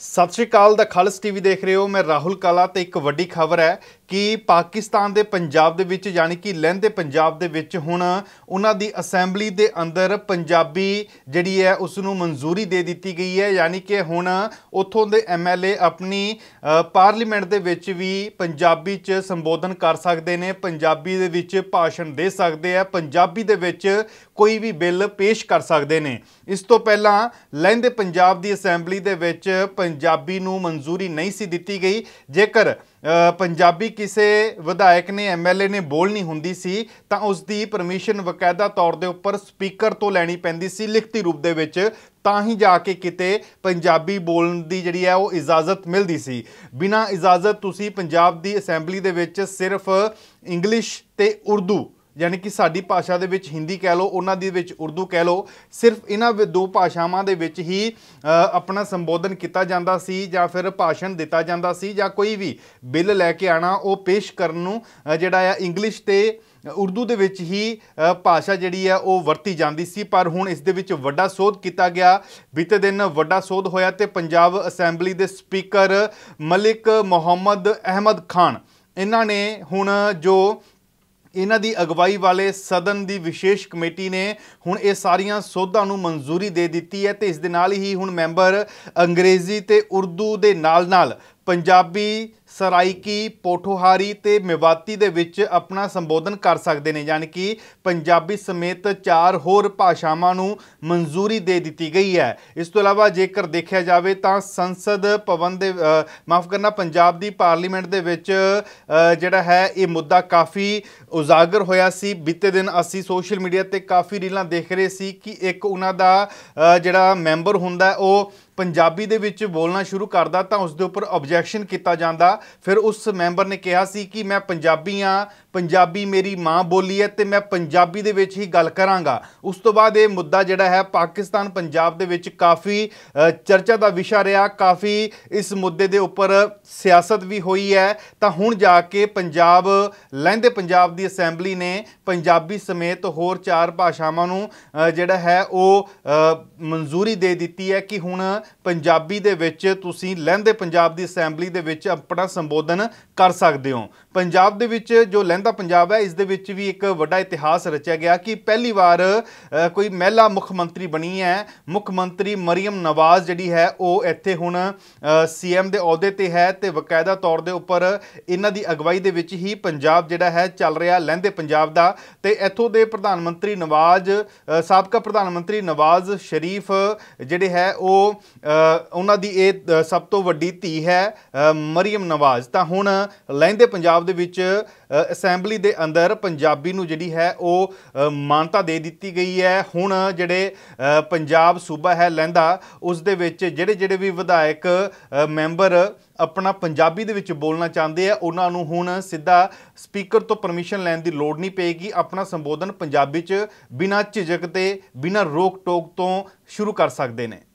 ਸਤਿ ਸ਼੍ਰੀ ਅਕਾਲ ਦਾ ਖਾਲਸ ਟੀਵੀ ਦੇਖ ਰਹੇ ਹੋ ਮੈਂ ਰਾਹੁਲ ਕਾਲਾ ਤੇ ਇੱਕ ਵੱਡੀ ਖਬਰ ਹੈ ਕਿ ਪਾਕਿਸਤਾਨ ਦੇ ਪੰਜਾਬ ਦੇ ਵਿੱਚ ਯਾਨੀ ਕਿ ਲਹਿੰਦੇ ਪੰਜਾਬ ਦੇ ਵਿੱਚ ਹੁਣ ਉਹਨਾਂ ਦੀ ਅਸੈਂਬਲੀ ਦੇ ਅੰਦਰ ਪੰਜਾਬੀ ਜਿਹੜੀ ਹੈ ਉਸ ਨੂੰ ਮਨਜ਼ੂਰੀ ਦੇ ਦਿੱਤੀ ਗਈ ਹੈ ਯਾਨੀ ਕਿ ਹੁਣ ਉੱਥੋਂ ਦੇ ਐਮਐਲਏ ਆਪਣੀ ਪਾਰਲੀਮੈਂਟ ਦੇ ਵਿੱਚ ਵੀ ਪੰਜਾਬੀ 'ਚ ਸੰਬੋਧਨ ਕਰ ਸਕਦੇ ਨੇ ਪੰਜਾਬੀ ਦੇ ਵਿੱਚ ਭਾਸ਼ਣ ਦੇ ਸਕਦੇ ਆ ਪੰਜਾਬੀ ਦੇ ਵਿੱਚ ਕੋਈ ਵੀ ਬਿੱਲ ਪੇਸ਼ ਕਰ ਸਕਦੇ ਨੇ ਇਸ ਤੋਂ ਪਹਿਲਾਂ ਲਹਿੰਦੇ ਪੰਜਾਬ ਦੀ ਅਸੈਂਬਲੀ ਦੇ ਵਿੱਚ ਪੰਜਾਬੀ ਨੂੰ ਮਨਜ਼ੂਰੀ ਨਹੀਂ ਸੀ ਦਿੱਤੀ ਗਈ ਜੇਕਰ ਪੰਜਾਬੀ ਕਿਸੇ ਵਿਧਾਇਕ ਨੇ ਐਮਐਲਏ ਨੇ ਬੋਲਣੀ ਹੁੰਦੀ ਸੀ ਤਾਂ ਉਸ ਦੀ ਪਰਮਿਸ਼ਨ ਵਕਾਇਦਾ ਤੌਰ ਦੇ ਉੱਪਰ ਸਪੀਕਰ ਤੋਂ ਲੈਣੀ ਪੈਂਦੀ ਸੀ ਲਿਖਤੀ ਰੂਪ ਦੇ ਵਿੱਚ ਤਾਂ ਹੀ ਜਾ ਕੇ ਕਿਤੇ ਪੰਜਾਬੀ ਬੋਲਣ ਦੀ ਜਿਹੜੀ ਹੈ ਉਹ ਇਜਾਜ਼ਤ ਮਿਲਦੀ ਸੀ ਬਿਨਾ ਇਜਾਜ਼ਤ ਤੁਸੀਂ ਪੰਜਾਬ ਦੀ ਅਸੈਂਬਲੀ ਦੇ ਵਿੱਚ ਸਿਰਫ ਇੰਗਲਿਸ਼ ਤੇ ਉਰਦੂ ਯਾਨੀ ਕਿ ਸਾਡੀ ਭਾਸ਼ਾ ਦੇ ਵਿੱਚ ਹਿੰਦੀ ਕਹਿ ਲਓ ਉਹਨਾਂ ਦੀ ਵਿੱਚ ਉਰਦੂ ਕਹਿ ਲਓ ਸਿਰਫ ਇਹਨਾਂ ਦੋ ਭਾਸ਼ਾਵਾਂ ਦੇ ਵਿੱਚ ਹੀ ਆਪਣਾ ਸੰਬੋਧਨ ਕੀਤਾ ਜਾਂਦਾ ਸੀ ਜਾਂ ਫਿਰ ਭਾਸ਼ਣ ਦਿੱਤਾ ਜਾਂਦਾ ਸੀ ਜਾਂ ਕੋਈ ਵੀ ਬਿੱਲ ਲੈ ਕੇ ਆਣਾ ਉਹ ਪੇਸ਼ ਕਰਨ ਨੂੰ ਜਿਹੜਾ ਆ ਇੰਗਲਿਸ਼ ਤੇ ਉਰਦੂ ਦੇ ਵਿੱਚ ਹੀ ਭਾਸ਼ਾ ਜਿਹੜੀ ਆ ਉਹ ਵਰਤੀ ਜਾਂਦੀ ਸੀ ਪਰ ਹੁਣ ਇਸ ਦੇ ਵਿੱਚ ਵੱਡਾ ਸੋਧ ਕੀਤਾ ਗਿਆ ਬੀਤੇ ਦਿਨ ਵੱਡਾ ਸੋਧ ਹੋਇਆ ਤੇ ਪੰਜਾਬ ਅਸੈਂਬਲੀ ਦੇ ਸਪੀਕਰ ਮਲਿਕ ਮੁਹੰਮਦ ਅਹਿਮਦ ਖਾਨ ਇਹਨਾਂ ਨੇ ਹੁਣ ਜੋ ਇਹਨਾਂ ਦੀ ਅਗਵਾਈ ਵਾਲੇ ਸਦਨ ਦੀ ਵਿਸ਼ੇਸ਼ ਕਮੇਟੀ ਨੇ ਹੁਣ ਇਹ ਸਾਰੀਆਂ ਸੋਧਾਂ ਨੂੰ ਮਨਜ਼ੂਰੀ ਦੇ ਦਿੱਤੀ ਹੈ ਤੇ ਇਸ ਦੇ ਨਾਲ ਹੀ ਹੁਣ ਮੈਂਬਰ ਅੰਗਰੇਜ਼ੀ ਤੇ ਉਰਦੂ ਦੇ ਨਾਲ-ਨਾਲ ਪੰਜਾਬੀ ਸਰਾਇਕੀ ਪੋਠੋਹਾਰੀ ਤੇ ਮੇਵਾਤੀ ਦੇ ਵਿੱਚ ਆਪਣਾ ਸੰਬੋਧਨ ਕਰ ਸਕਦੇ ਨੇ ਯਾਨੀ ਕਿ ਪੰਜਾਬੀ ਸਮੇਤ ਚਾਰ ਹੋਰ ਭਾਸ਼ਾਵਾਂ ਨੂੰ ਮਨਜ਼ੂਰੀ ਦੇ ਦਿੱਤੀ ਗਈ ਹੈ ਇਸ ਤੋਂ ਇਲਾਵਾ ਜੇਕਰ ਦੇਖਿਆ ਜਾਵੇ ਤਾਂ ਸੰਸਦ ਭਵਨ ਦੇ ਮਾਫ ਕਰਨਾ ਪੰਜਾਬ ਦੀ ਪਾਰਲੀਮੈਂਟ ਦੇ ਵਿੱਚ ਜਿਹੜਾ ਹੈ ਇਹ ਮੁੱਦਾ ਕਾਫੀ ਉਜਾਗਰ ਹੋਇਆ ਸੀ ਬੀਤੇ ਦਿਨ ਅਸੀਂ ਸੋਸ਼ਲ ਮੀਡੀਆ ਤੇ ਕਾਫੀ ਰੀਲਾਂ ਦੇਖ ਰਹੇ ਸੀ ਕਿ ਇੱਕ ਉਹਨਾਂ ਦਾ ਜਿਹੜਾ ਮੈਂਬਰ ਹੁੰਦਾ ਉਹ ਪੰਜਾਬੀ ਦੇ ਵਿੱਚ ਬੋਲਣਾ ਸ਼ੁਰੂ ਕਰਦਾ ਤਾਂ ਉਸ ਦੇ ਉੱਪਰ ਆਬਜੈਕਸ਼ਨ ਕੀਤਾ ਜਾਂਦਾ ਫਿਰ ਉਸ ਮੈਂਬਰ ਨੇ ਕਿਹਾ ਸੀ ਕਿ ਮੈਂ ਪੰਜਾਬੀ ਆ ਪੰਜਾਬੀ ਮੇਰੀ ਮਾਂ ਬੋਲੀ ਹੈ ਤੇ ਮੈਂ ਪੰਜਾਬੀ ਦੇ ਵਿੱਚ ਹੀ ਗੱਲ ਕਰਾਂਗਾ ਉਸ ਤੋਂ ਬਾਅਦ ਇਹ ਮੁੱਦਾ ਜਿਹੜਾ ਹੈ ਪਾਕਿਸਤਾਨ ਪੰਜਾਬ ਦੇ ਵਿੱਚ ਕਾਫੀ ਚਰਚਾ ਦਾ ਵਿਸ਼ਾ ਰਿਹਾ ਕਾਫੀ ਇਸ ਮੁੱਦੇ ਦੇ ਉੱਪਰ ਸਿਆਸਤ ਵੀ ਹੋਈ ਹੈ ਤਾਂ ਹੁਣ ਜਾ ਕੇ ਪੰਜਾਬ ਲਹਿੰਦੇ ਪੰਜਾਬ ਦੀ ਅਸੈਂਬਲੀ ਨੇ ਪੰਜਾਬੀ ਸਮੇਤ ਹੋਰ ਚਾਰ ਭਾਸ਼ਾਵਾਂ ਨੂੰ ਜਿਹੜਾ ਹੈ ਉਹ ਮਨਜ਼ੂਰੀ ਦੇ ਦਿੱਤੀ ਹੈ ਕਿ ਹੁਣ ਪੰਜਾਬੀ ਦੇ ਵਿੱਚ ਤੁਸੀਂ ਲਹਿੰਦੇ ਪੰਜਾਬ ਦੀ ਅਸੈਂਬਲੀ ਦੇ ਵਿੱਚ ਆਪਣਾ ਸੰਬੋਧਨ ਕਰ ਸਕਦੇ ਹੋ ਪੰਜਾਬ ਦੇ ਵਿੱਚ ਜੋ ਲਹਿੰਦਾ ਪੰਜਾਬ ਹੈ ਇਸ ਦੇ ਵਿੱਚ ਵੀ ਇੱਕ ਵੱਡਾ ਇਤਿਹਾਸ ਰਚਿਆ ਗਿਆ ਕਿ ਪਹਿਲੀ ਵਾਰ ਕੋਈ ਮਹਿਲਾ ਮੁੱਖ ਮੰਤਰੀ ਬਣੀ ਹੈ ਮੁੱਖ ਮੰਤਰੀ ਮਰੀਮ ਨਵਾਜ਼ ਜਿਹੜੀ ਹੈ ਉਹ ਇੱਥੇ ਹੁਣ ਸੀਐਮ ਦੇ ਅਹੁਦੇ ਤੇ ਹੈ ਤੇ ਵਕਾਇਦਾ ਤੌਰ ਦੇ ਉੱਪਰ ਇਹਨਾਂ ਦੀ ਅਗਵਾਈ ਦੇ ਵਿੱਚ ਹੀ ਪੰਜਾਬ ਜਿਹੜਾ ਹੈ ਚੱਲ ਰਿਹਾ ਲਹਿੰਦੇ ਪੰਜਾਬ ਦਾ ਤੇ ਇੱਥੋਂ ਦੇ ਪ੍ਰਧਾਨ ਮੰਤਰੀ ਨਵਾਜ਼ ਸਾਬਕਾ ਪ੍ਰਧਾਨ ਮੰਤਰੀ ਨਵਾਜ਼ ਸ਼ਰੀਫ ਜਿਹੜੇ ਹੈ ਉਹ ਉਹਨਾਂ ਦੀ ਇਹ ਸਭ ਤੋਂ ਵੱਡੀ ਧੀ ਹੈ ਮਰੀਮ ਨਵਾਜ਼ ਤਾਂ ਹੁਣ ਲੈਂਦੇ ਪੰਜਾਬ ਦੇ ਵਿੱਚ ਅਸੈਂਬਲੀ ਦੇ ਅੰਦਰ ਪੰਜਾਬੀ ਨੂੰ ਜਿਹੜੀ ਹੈ ਉਹ ਮਾਨਤਾ ਦੇ ਦਿੱਤੀ ਗਈ ਹੈ ਹੁਣ ਜਿਹੜੇ ਪੰਜਾਬ ਸੂਬਾ ਹੈ ਲੈਂਦਾ ਉਸ ਦੇ ਵਿੱਚ ਜਿਹੜੇ ਜਿਹੜੇ ਵੀ ਵਿਧਾਇਕ ਮੈਂਬਰ ਆਪਣਾ ਪੰਜਾਬੀ ਦੇ ਵਿੱਚ ਬੋਲਣਾ ਚਾਹੁੰਦੇ ਆ ਉਹਨਾਂ ਨੂੰ ਹੁਣ ਸਿੱਧਾ ਸਪੀਕਰ ਤੋਂ ਪਰਮਿਸ਼ਨ ਲੈਣ ਦੀ ਲੋੜ ਨਹੀਂ ਪਏਗੀ ਆਪਣਾ ਸੰਬੋਧਨ ਪੰਜਾਬੀ 'ਚ ਬਿਨਾਂ ਝਿਜਕ ਤੇ ਬਿਨਾਂ ਰੋਕ ਟੋਕ ਤੋਂ ਸ਼ੁਰੂ ਕਰ ਸਕਦੇ ਨੇ